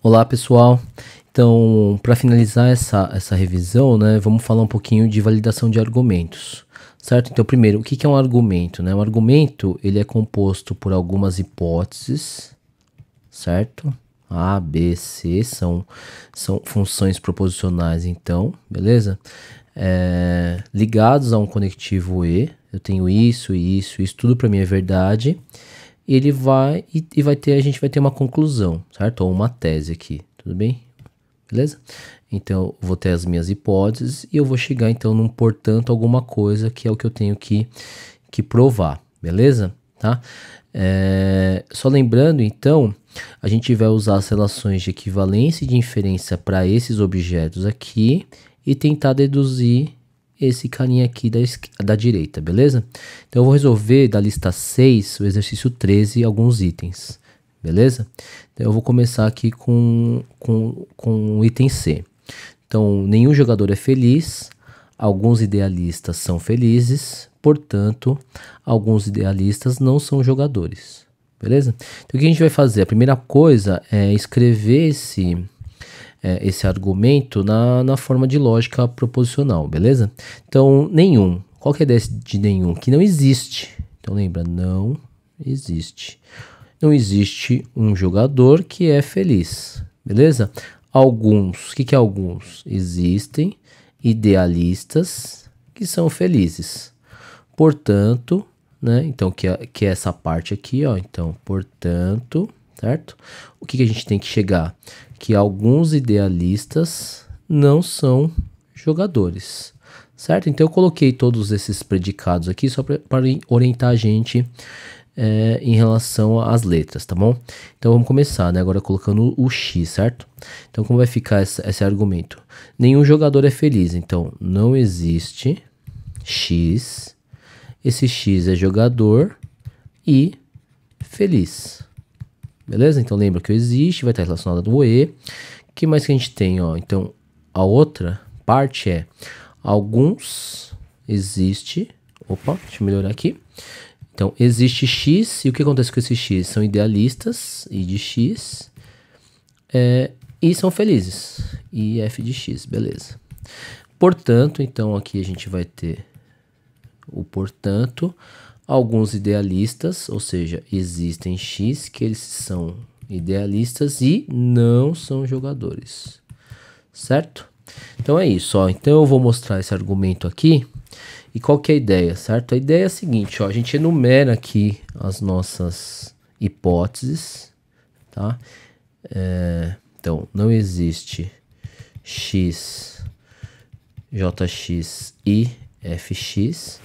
Olá pessoal, então para finalizar essa, essa revisão, né, vamos falar um pouquinho de validação de argumentos, certo? Então primeiro, o que, é um argumento? Né? Um argumento ele é composto por algumas hipóteses, certo? A, B, C são, são funções proposicionais então, beleza? É, ligados a um conectivo E, eu tenho isso, isso, isso, tudo para mim é verdade ele vai e, e, vai ter a gente vai ter uma conclusão, certo? Ou uma tese aqui, tudo bem? Beleza? Então vou ter as minhas hipóteses e eu vou chegar então num portanto alguma coisa que é o que eu tenho que que provar, beleza? Tá? É, só lembrando então, a gente vai usar as relações de equivalência e de inferência para esses objetos aqui e tentar deduzir esse carinha aqui da, da direita, beleza? Então eu vou resolver da lista 6, o exercício 13, alguns itens, beleza? Então eu vou começar aqui com, com, com o item C. Então, nenhum jogador é feliz, alguns idealistas são felizes, portanto, alguns idealistas não são jogadores, beleza? Então o que a gente vai fazer? A primeira coisa é escrever esse é, esse argumento na, na forma de lógica proposicional, beleza? Então, nenhum. Qual que é a ideia de nenhum? Que não existe. Então, lembra, não existe. Não existe um jogador que é feliz, beleza? Alguns, o que, que é alguns? Existem idealistas que são felizes. Portanto, né? Então, que é, que é essa parte aqui, ó. Então, portanto, certo? O que, que a gente tem que chegar? que alguns idealistas não são jogadores, certo? Então eu coloquei todos esses predicados aqui só para orientar a gente é, em relação às letras, tá bom? Então vamos começar, né? Agora colocando o X, certo? Então como vai ficar esse argumento? Nenhum jogador é feliz, então não existe X, esse X é jogador e feliz beleza? Então lembra que o existe vai estar relacionado ao e. O que mais que a gente tem, ó? Então a outra parte é alguns existe, opa, deixa eu melhorar aqui. Então existe x e o que acontece com esse x? São idealistas e de x é, e são felizes e f de x, beleza? Portanto, então aqui a gente vai ter o portanto alguns idealistas, ou seja, existem X que eles são idealistas e não são jogadores, certo? Então é isso, ó. Então eu vou mostrar esse argumento aqui. E qual que é a ideia, certo? A ideia é a seguinte, ó, a gente enumera aqui as nossas hipóteses, tá? É, então, não existe x, jx e fx.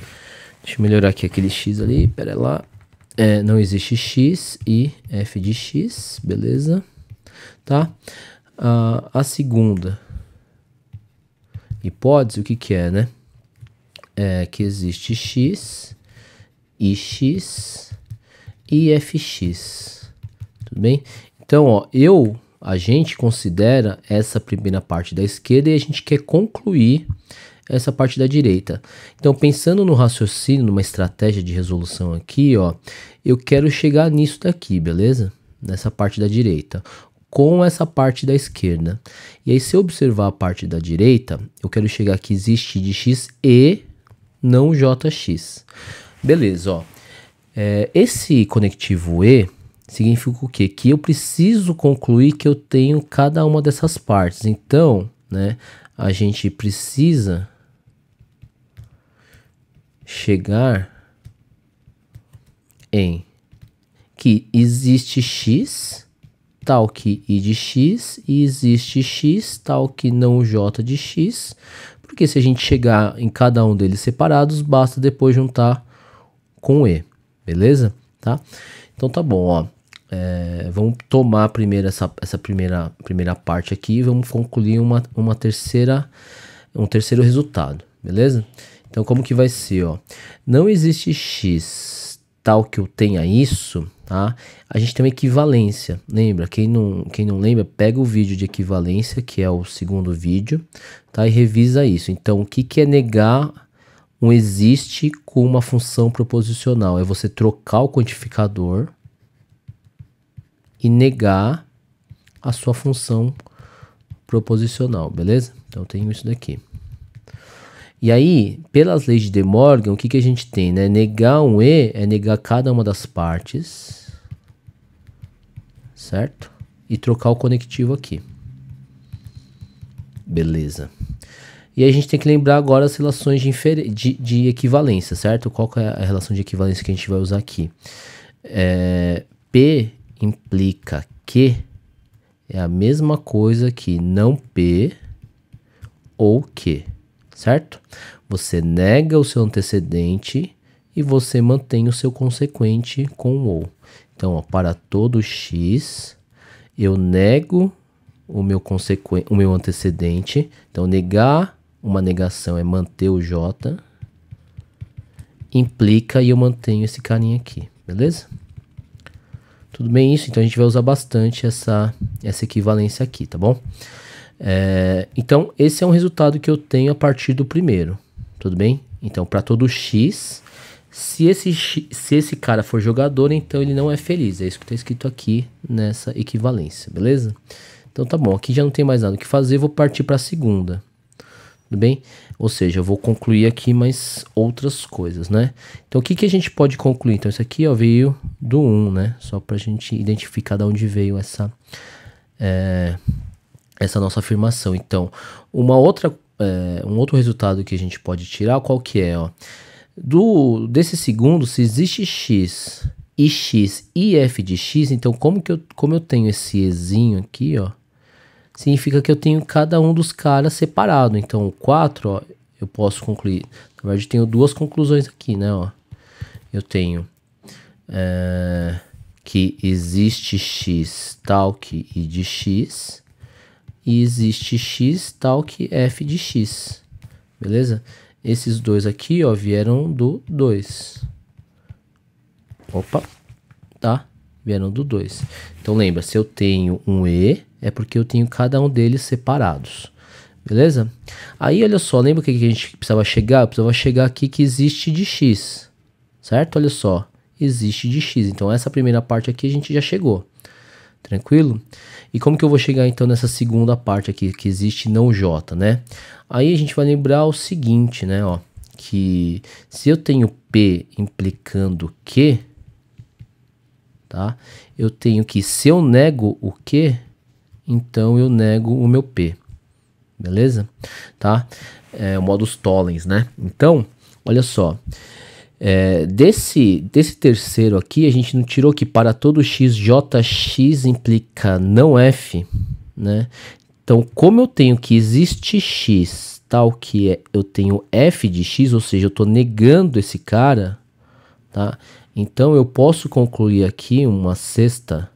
Deixa eu melhorar aqui aquele x ali, pera lá. É, não existe x e f de x, beleza? Tá? Ah, a segunda hipótese, o que que é, né? É que existe x, e x e fx, tudo bem? Então, ó, eu, a gente considera essa primeira parte da esquerda e a gente quer concluir essa parte da direita. Então, pensando no raciocínio, numa estratégia de resolução aqui, ó, eu quero chegar nisso daqui, beleza? Nessa parte da direita, com essa parte da esquerda. E aí, se eu observar a parte da direita, eu quero chegar que existe de x e não jx. Beleza, ó. É, esse conectivo e significa o quê? Que eu preciso concluir que eu tenho cada uma dessas partes. Então, né, a gente precisa chegar em que existe x tal que i de x e existe x tal que não j de x, porque se a gente chegar em cada um deles separados, basta depois juntar com e, beleza? Tá? Então tá bom, ó. É, vamos tomar primeiro essa, essa primeira, primeira parte aqui e vamos concluir uma, uma terceira, um terceiro resultado, beleza? Então, como que vai ser, ó? Não existe x tal que eu tenha isso, tá? A gente tem uma equivalência. Lembra? Quem não, quem não lembra, pega o vídeo de equivalência, que é o segundo vídeo, tá? E revisa isso. Então, o que, que é negar um existe com uma função proposicional? É você trocar o quantificador e negar a sua função proposicional, beleza? Então, tem isso daqui. E aí, pelas leis de De Morgan, o que, que a gente tem? Né? Negar um E é negar cada uma das partes, certo? E trocar o conectivo aqui. Beleza. E a gente tem que lembrar agora as relações de, de, de equivalência, certo? Qual é a relação de equivalência que a gente vai usar aqui? É, P implica que é a mesma coisa que não P ou q certo? Você nega o seu antecedente e você mantém o seu consequente com o ou. Então, ó, para todo x, eu nego o meu, o meu antecedente. Então, negar uma negação é manter o j. Implica e eu mantenho esse carinha aqui, beleza? Tudo bem isso? Então, a gente vai usar bastante essa, essa equivalência aqui, tá bom? É, então, esse é um resultado que eu tenho a partir do primeiro, tudo bem? Então, para todo x, se esse, se esse cara for jogador, então ele não é feliz. É isso que está escrito aqui nessa equivalência, beleza? Então tá bom, aqui já não tem mais nada o que fazer, vou partir para a segunda. Tudo bem? Ou seja, eu vou concluir aqui mais outras coisas, né? Então o que, que a gente pode concluir? Então isso aqui ó, veio do 1, né? Só para a gente identificar de onde veio essa... É essa nossa afirmação. Então, uma outra, é, um outro resultado que a gente pode tirar, qual que é? Ó? Do, desse segundo, se existe x e x e f de x, então como, que eu, como eu tenho esse ezinho aqui, ó, significa que eu tenho cada um dos caras separado. Então, o 4, ó, eu posso concluir. Na verdade, tenho duas conclusões aqui, né? Ó. Eu tenho é, que existe x tal que i de x e existe x tal que f de x, beleza? Esses dois aqui, ó, vieram do 2. Opa, tá? Vieram do 2. Então lembra, se eu tenho um e, é porque eu tenho cada um deles separados. Beleza? Aí olha só, lembra o que a gente precisava chegar? Eu precisava chegar aqui que existe de x. Certo? Olha só, existe de x. Então essa primeira parte aqui a gente já chegou. Tranquilo? E como que eu vou chegar então nessa segunda parte aqui, que existe não J, né? Aí a gente vai lembrar o seguinte, né, ó, que se eu tenho P implicando Q, tá? Eu tenho que, se eu nego o Q, então eu nego o meu P, beleza? Tá? É o modus tollens, né? Então, olha só, é, desse, desse terceiro aqui, a gente não tirou que para todo x, jx implica não f, né? Então, como eu tenho que existe x tal que é, eu tenho f de x, ou seja, eu estou negando esse cara, tá? Então, eu posso concluir aqui uma sexta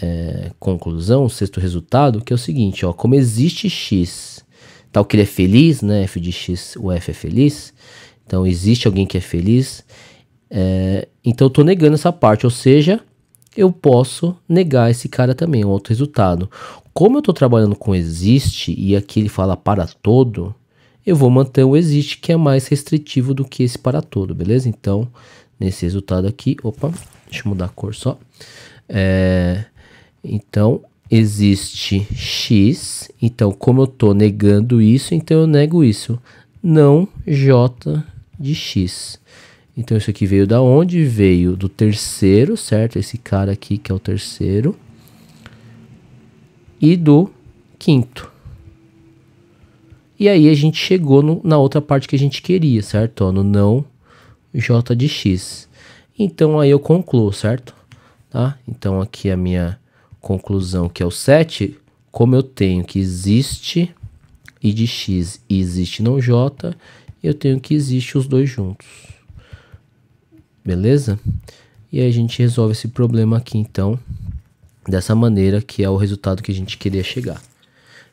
é, conclusão, um sexto resultado, que é o seguinte, ó, como existe x tal que ele é feliz, né? f de x, o f é feliz, então, existe alguém que é feliz. É, então, eu estou negando essa parte, ou seja, eu posso negar esse cara também, é um outro resultado. Como eu estou trabalhando com existe e aqui ele fala para todo, eu vou manter o existe que é mais restritivo do que esse para todo, beleza? Então, nesse resultado aqui, opa, deixa eu mudar a cor só. É, então, existe x, então como eu estou negando isso, então eu nego isso. Não j de x. Então isso aqui veio da onde? Veio do terceiro, certo? Esse cara aqui que é o terceiro. E do quinto. E aí a gente chegou no, na outra parte que a gente queria, certo? no não j de x. Então aí eu concluo, certo? Tá? Então aqui a minha conclusão que é o 7, como eu tenho que existe i de x e existe não j, eu tenho que existe os dois juntos. Beleza? E a gente resolve esse problema aqui então, dessa maneira que é o resultado que a gente queria chegar.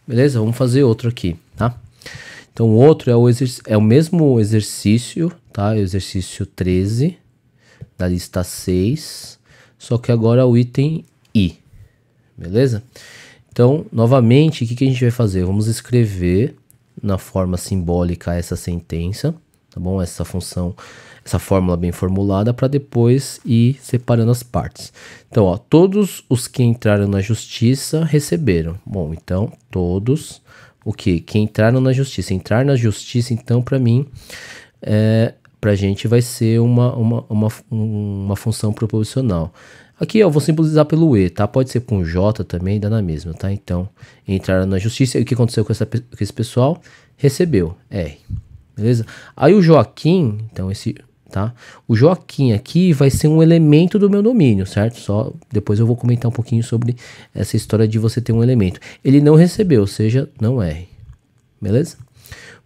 Beleza? Vamos fazer outro aqui, tá? Então o outro é o, é o mesmo exercício, tá? o exercício 13 da lista 6, só que agora é o item I. Beleza? Então, novamente, o que, que a gente vai fazer? Vamos escrever na forma simbólica essa sentença, tá bom? Essa função, essa fórmula bem formulada para depois ir separando as partes. Então, ó, todos os que entraram na justiça receberam. Bom, então todos o que que entraram na justiça, entrar na justiça, então para mim é para a gente vai ser uma, uma, uma, uma função proposicional. Aqui ó, eu vou simbolizar pelo E, tá? Pode ser com J também, dá na mesma, tá? Então, entraram na justiça e o que aconteceu com, essa, com esse pessoal? Recebeu R, beleza? Aí o Joaquim, então esse, tá? O Joaquim aqui vai ser um elemento do meu domínio, certo? Só depois eu vou comentar um pouquinho sobre essa história de você ter um elemento. Ele não recebeu, ou seja, não R, beleza?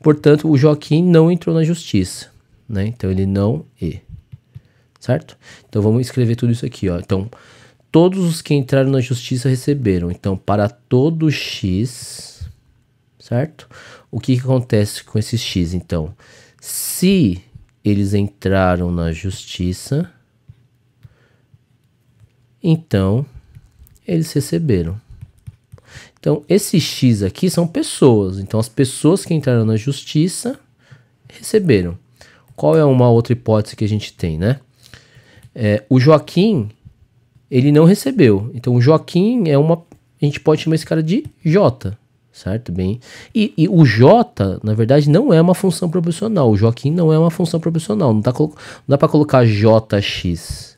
Portanto, o Joaquim não entrou na justiça, né? Então ele não E certo? Então vamos escrever tudo isso aqui, ó. Então, todos os que entraram na justiça receberam. Então, para todo x, certo? O que, que acontece com esses x? Então, se eles entraram na justiça, então eles receberam. Então, esses x aqui são pessoas. Então, as pessoas que entraram na justiça receberam. Qual é uma outra hipótese que a gente tem, né? É, o Joaquim, ele não recebeu. Então o Joaquim é uma. A gente pode chamar esse cara de J, certo? Bem. E, e o J, na verdade, não é uma função proporcional. O Joaquim não é uma função proporcional. Não, tá não dá para colocar JX. Isso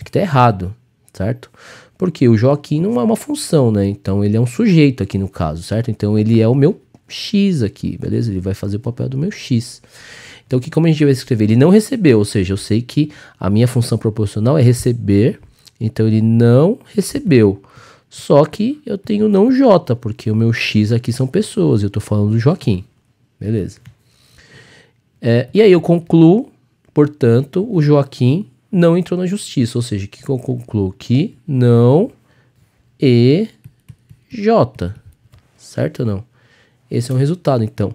aqui tá errado, certo? Porque o Joaquim não é uma função, né? Então ele é um sujeito aqui no caso, certo? Então ele é o meu X aqui, beleza? Ele vai fazer o papel do meu X. Então, que como a gente vai escrever? Ele não recebeu, ou seja, eu sei que a minha função proporcional é receber, então ele não recebeu. Só que eu tenho não J, porque o meu X aqui são pessoas, eu estou falando do Joaquim, beleza? É, e aí eu concluo, portanto, o Joaquim não entrou na justiça, ou seja, que eu concluo que não e J, certo ou não? Esse é o resultado. Então,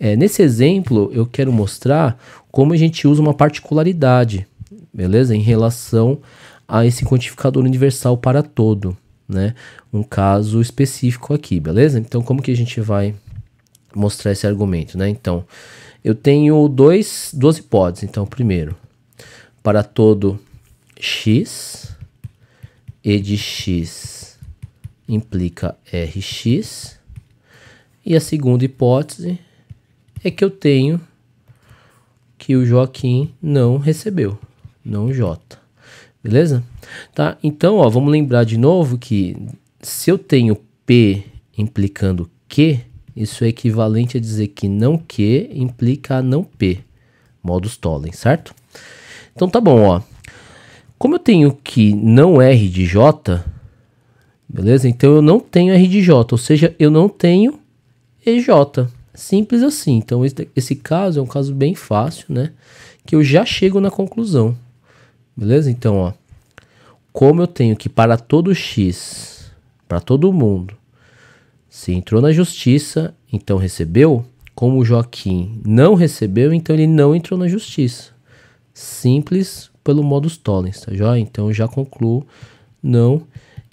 é, nesse exemplo, eu quero mostrar como a gente usa uma particularidade, beleza? Em relação a esse quantificador universal para todo, né? Um caso específico aqui, beleza? Então, como que a gente vai mostrar esse argumento, né? Então, eu tenho dois, duas hipóteses. Então, primeiro, para todo x e de x implica rx e a segunda hipótese é que eu tenho que o Joaquim não recebeu, não J. Beleza? Tá? Então, ó, vamos lembrar de novo que se eu tenho P implicando Q, isso é equivalente a dizer que não Q implica não P, modus tollens, certo? Então tá bom, ó. Como eu tenho que não R de J, beleza? Então eu não tenho R de J, ou seja, eu não tenho EJ. Simples assim. Então, esse, caso é um caso bem fácil, né? Que eu já chego na conclusão. Beleza? Então, ó. Como eu tenho que para todo X, para todo mundo, se entrou na justiça, então recebeu. Como Joaquim não recebeu, então ele não entrou na justiça. Simples pelo modus tollens, tá joia? Então, já concluo, não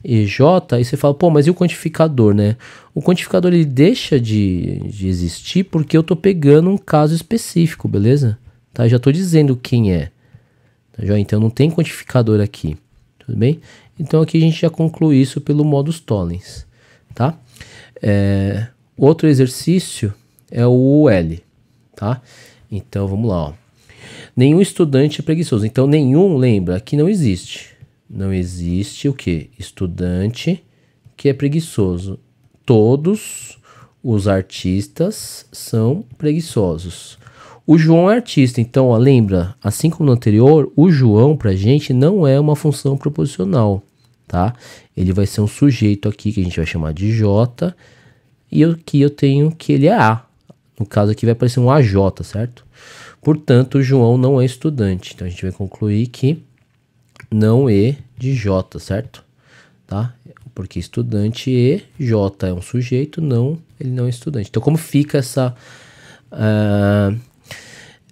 EJ, e você fala, pô, mas e o quantificador, né? O quantificador ele deixa de, de existir porque eu tô pegando um caso específico, beleza? Tá, já tô dizendo quem é. Tá, já? Então não tem quantificador aqui, tudo bem? Então aqui a gente já conclui isso pelo modus tollens, tá? É, outro exercício é o L, tá? Então vamos lá, ó. Nenhum estudante é preguiçoso. Então nenhum, lembra, que não existe. Não existe o que? Estudante que é preguiçoso. Todos os artistas são preguiçosos. O João é artista, então ó, lembra, assim como no anterior, o João a gente não é uma função proposicional, tá? Ele vai ser um sujeito aqui que a gente vai chamar de J e aqui eu tenho que ele é A. No caso aqui vai aparecer um AJ, certo? Portanto, o João não é estudante. Então a gente vai concluir que não é de J, certo? Tá? Porque estudante e J é um sujeito, não, ele não é estudante. Então, como fica essa. Uh,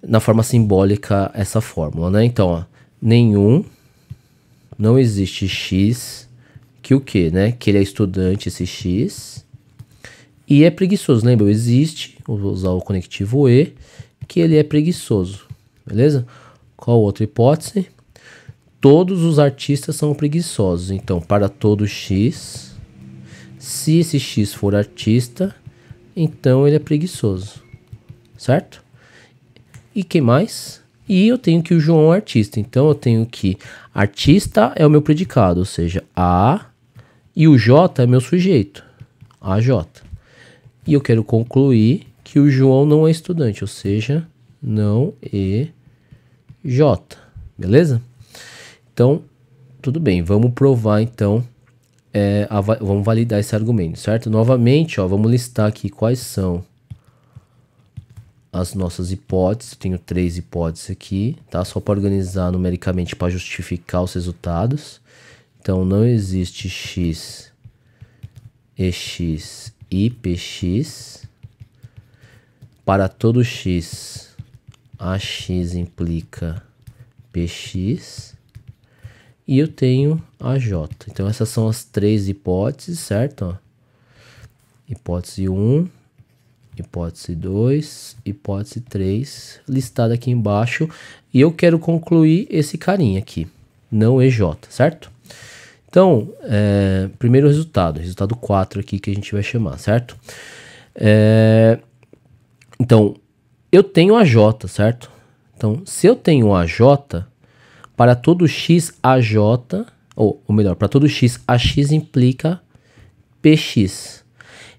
na forma simbólica, essa fórmula, né? Então, ó, nenhum, não existe X, que o que, né? Que ele é estudante, esse X, e é preguiçoso. Lembra? Existe, vou usar o conectivo E, que ele é preguiçoso, beleza? Qual outra hipótese? todos os artistas são preguiçosos. Então, para todo X, se esse X for artista, então ele é preguiçoso. Certo? E quem mais? E eu tenho que o João é artista. Então eu tenho que artista é o meu predicado, ou seja, A e o J é meu sujeito. AJ. E eu quero concluir que o João não é estudante, ou seja, não e é J. Beleza? Então, tudo bem, vamos provar então, é, a, vamos validar esse argumento, certo? Novamente, ó, vamos listar aqui quais são as nossas hipóteses. Eu tenho três hipóteses aqui, tá? Só para organizar numericamente para justificar os resultados. Então, não existe x, ex e px. Para todo x, ax implica px e eu tenho a J. Então essas são as três hipóteses, certo? Hipótese 1, hipótese 2, hipótese 3, listada aqui embaixo. E eu quero concluir esse carinha aqui, não EJ, certo? Então, é, primeiro resultado, resultado 4 aqui que a gente vai chamar, certo? É, então, eu tenho a J, certo? Então, se eu tenho a J, para todo x a ou, ou melhor, para todo x a x implica PX.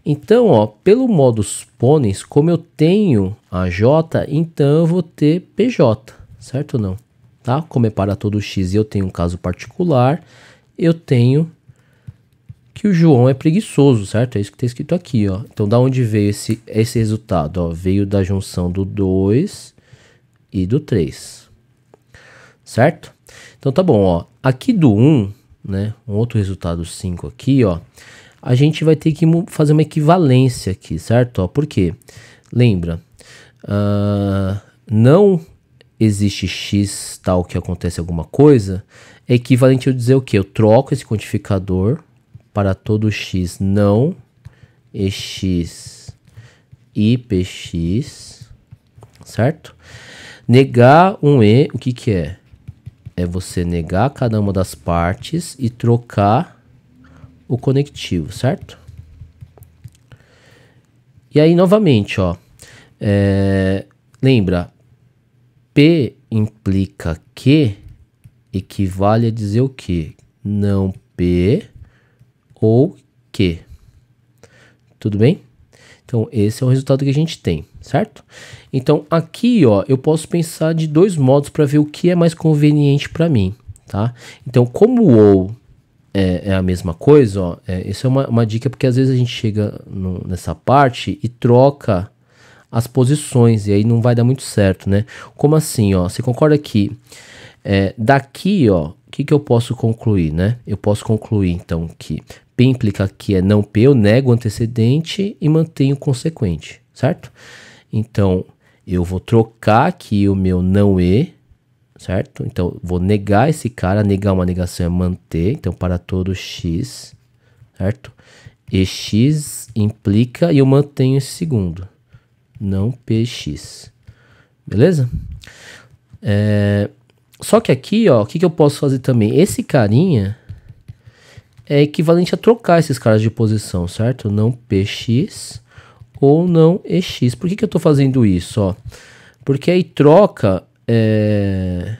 Então, ó, pelo modus ponens, como eu tenho a j então eu vou ter PJ, certo ou não? Tá? Como é para todo x e eu tenho um caso particular, eu tenho que o João é preguiçoso, certo? É isso que está escrito aqui, ó. Então, da onde veio esse, esse resultado? Ó, veio da junção do 2 e do 3 certo? Então tá bom, ó. Aqui do 1, né, um outro resultado 5 aqui, ó, a gente vai ter que fazer uma equivalência aqui, certo? Ó, por quê? Lembra, uh, não existe x tal que acontece alguma coisa, é equivalente eu dizer o que? Eu troco esse quantificador para todo x não ex ipx, certo? Negar um e, o que que é? é você negar cada uma das partes e trocar o conectivo, certo? E aí, novamente, ó, é, lembra, P implica que equivale a dizer o que? Não P ou Q. Tudo bem? Então, esse é o resultado que a gente tem certo? Então aqui, ó, eu posso pensar de dois modos para ver o que é mais conveniente para mim, tá? Então como o ou é, é, a mesma coisa, ó, é, isso é uma, uma, dica porque às vezes a gente chega no, nessa parte e troca as posições e aí não vai dar muito certo, né? Como assim, ó? Você concorda que é, daqui, ó, o que, que eu posso concluir, né? Eu posso concluir então que P implica que é não P, eu nego o antecedente e mantenho o consequente, certo? Então, eu vou trocar aqui o meu não e, certo? Então, vou negar esse cara, negar é uma negação é manter, então para todo x, certo? E x implica e eu mantenho esse segundo, não px. Beleza? É, só que aqui, ó, o que, que eu posso fazer também? Esse carinha é equivalente a trocar esses caras de posição, certo? Não px ou não EX. Por que, que eu estou fazendo isso? Ó? Porque aí troca é,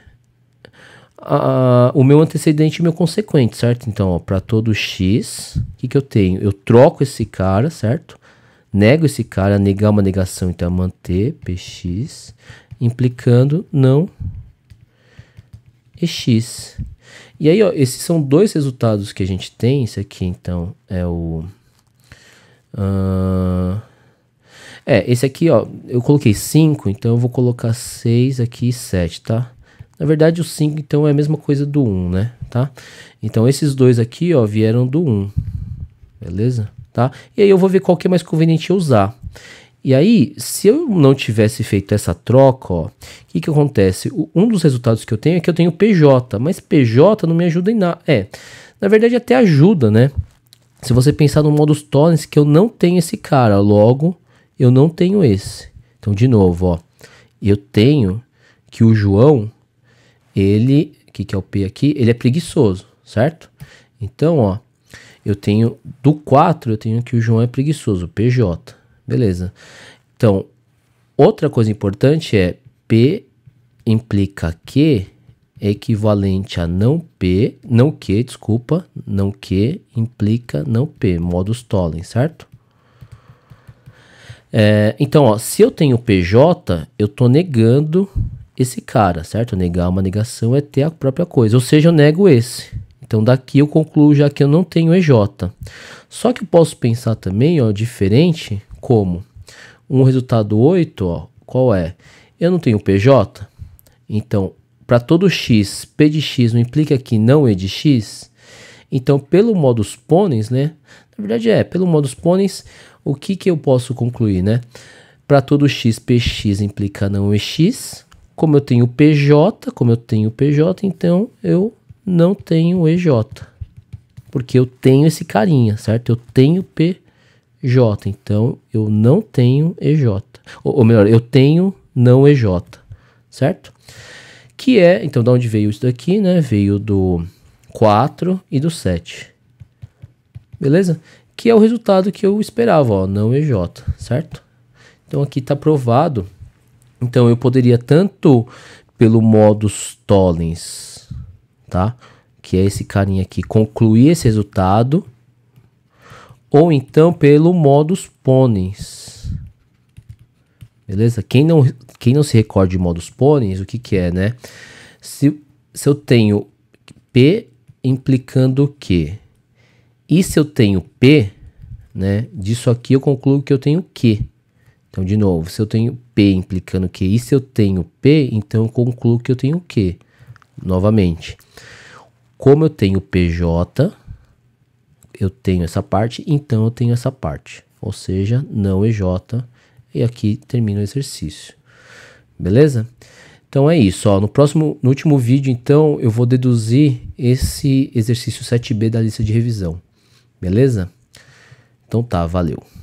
a, a, o meu antecedente e meu consequente, certo? Então, para todo X, o que, que eu tenho? Eu troco esse cara, certo? Nego esse cara, negar uma negação, então é manter PX, implicando não EX. E aí, ó, esses são dois resultados que a gente tem. Esse aqui, então, é o. Uh, é, esse aqui, ó, eu coloquei 5, então eu vou colocar 6 aqui e 7, tá? Na verdade, o 5, então, é a mesma coisa do 1, um, né? Tá? Então, esses dois aqui, ó, vieram do 1. Um, beleza? Tá? E aí eu vou ver qual que é mais conveniente eu usar. E aí, se eu não tivesse feito essa troca, o que que acontece? O, um dos resultados que eu tenho é que eu tenho PJ, mas PJ não me ajuda em nada. É, na verdade até ajuda, né? Se você pensar no modus tollens, que eu não tenho esse cara, logo eu não tenho esse. Então, de novo, ó, eu tenho que o João, ele, o que, que é o P aqui? Ele é preguiçoso, certo? Então, ó, eu tenho do 4, eu tenho que o João é preguiçoso, PJ. Beleza. Então, outra coisa importante é P implica que é equivalente a não P, não Q, desculpa, não Q implica não P, modus tollens, certo? É, então, ó, se eu tenho PJ, eu estou negando esse cara, certo? Negar uma negação é ter a própria coisa, ou seja, eu nego esse. Então, daqui eu concluo já que eu não tenho EJ. Só que eu posso pensar também, ó, diferente, como um resultado 8, ó, qual é? Eu não tenho PJ, então, para todo x, P de x não implica que não E de x? Então, pelo modus ponens, né? Na verdade é, pelo modus ponens, o que, que eu posso concluir, né? Para todo x, px implica não ex. Como eu tenho pj, como eu tenho pj, então eu não tenho ej. Porque eu tenho esse carinha, certo? Eu tenho pj, então eu não tenho ej. Ou, ou melhor, eu tenho não ej, certo? Que é, então, de onde veio isso daqui, né? Veio do 4 e do 7. Beleza? que é o resultado que eu esperava, ó, não EJ, certo? Então aqui está provado. Então eu poderia tanto pelo modus tollens, tá? Que é esse carinha aqui, concluir esse resultado, ou então pelo modus ponens. Beleza? Quem não, quem não se recorda de modus ponens, o que que é, né? Se, se eu tenho P implicando que e se eu tenho P, né, disso aqui eu concluo que eu tenho Q. Então, de novo, se eu tenho P implicando Q e se eu tenho P, então eu concluo que eu tenho Q. Novamente, como eu tenho PJ, eu tenho essa parte, então eu tenho essa parte. Ou seja, não EJ. E aqui termina o exercício. Beleza? Então é isso. Ó. No, próximo, no último vídeo, então, eu vou deduzir esse exercício 7B da lista de revisão. Beleza? Então tá, valeu.